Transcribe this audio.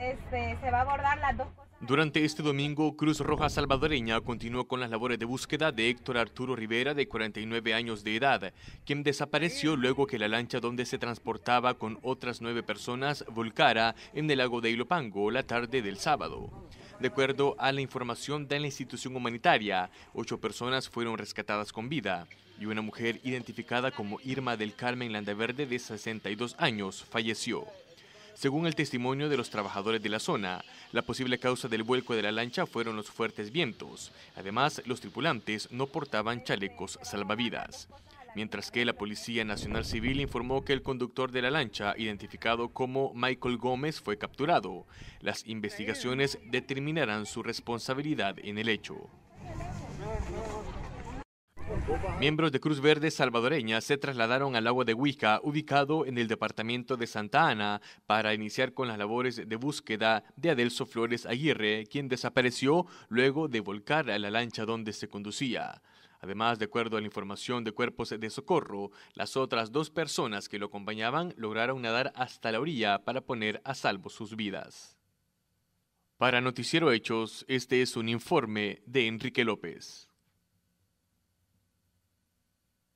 Este, se va a abordar las dos Durante este domingo, Cruz Roja Salvadoreña continuó con las labores de búsqueda de Héctor Arturo Rivera, de 49 años de edad, quien desapareció luego que la lancha donde se transportaba con otras nueve personas volcara en el lago de Ilopango la tarde del sábado. De acuerdo a la información de la institución humanitaria, ocho personas fueron rescatadas con vida y una mujer identificada como Irma del Carmen Landaverde, de 62 años, falleció. Según el testimonio de los trabajadores de la zona, la posible causa del vuelco de la lancha fueron los fuertes vientos. Además, los tripulantes no portaban chalecos salvavidas. Mientras que la Policía Nacional Civil informó que el conductor de la lancha, identificado como Michael Gómez, fue capturado. Las investigaciones determinarán su responsabilidad en el hecho. Miembros de Cruz Verde salvadoreña se trasladaron al agua de Huica, ubicado en el departamento de Santa Ana, para iniciar con las labores de búsqueda de Adelso Flores Aguirre, quien desapareció luego de volcar a la lancha donde se conducía. Además, de acuerdo a la información de cuerpos de socorro, las otras dos personas que lo acompañaban lograron nadar hasta la orilla para poner a salvo sus vidas. Para Noticiero Hechos, este es un informe de Enrique López.